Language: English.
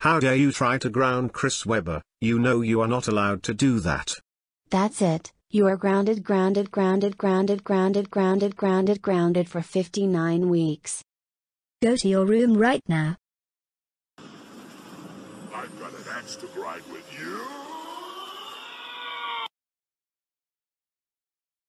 How dare you try to ground Chris Webber, you know you are not allowed to do that. That's it, you are grounded grounded grounded grounded grounded grounded grounded grounded for 59 weeks. Go to your room right now. I've got an axe to grind with you.